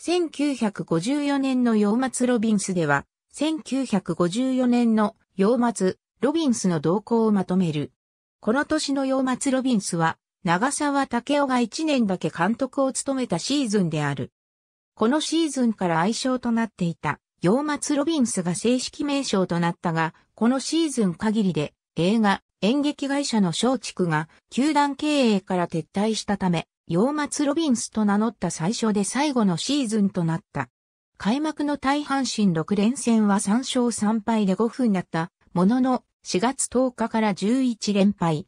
1954年の洋末ロビンスでは、1954年の洋末ロビンスの動向をまとめる。この年の洋末ロビンスは、長沢武雄が1年だけ監督を務めたシーズンである。このシーズンから愛称となっていた、洋末ロビンスが正式名称となったが、このシーズン限りで映画、演劇会社の松竹が球団経営から撤退したため、洋末ロビンスと名乗った最初で最後のシーズンとなった。開幕の大半身6連戦は3勝3敗で5分だったものの4月10日から11連敗。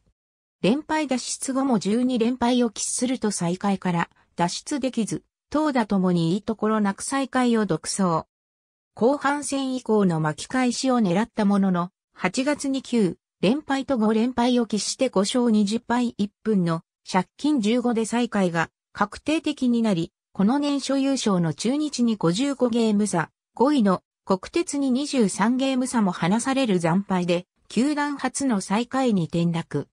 連敗脱出後も12連敗を喫すると再開から脱出できず、投打ともにいいところなく再開を独走。後半戦以降の巻き返しを狙ったものの、8月に9連敗と5連敗を喫して5勝20敗1分の借金15で再開が確定的になり、この年初優勝の中日に55ゲーム差、5位の国鉄に23ゲーム差も離される惨敗で、球団初の最下位に転落。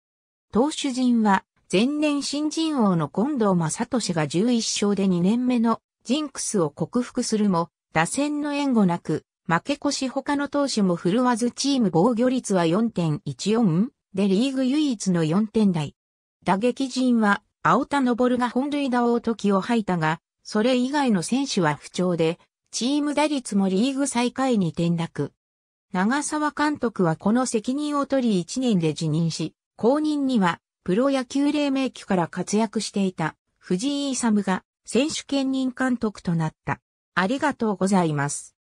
投手陣は、前年新人王の近藤正俊が11勝で2年目のジンクスを克服するも、打線の援護なく、負け越し他の投手も振るわずチーム防御率は4.14でリーグ唯一の4点台。打撃陣は、青田昇が本塁打を時を吐いたが、それ以外の選手は不調で、チーム打率もリーグ最下位に転落。長沢監督はこの責任を取り1年で辞任し、後任には、プロ野球黎明期から活躍していた、藤井勇が、選手兼任監督となった。ありがとうございます。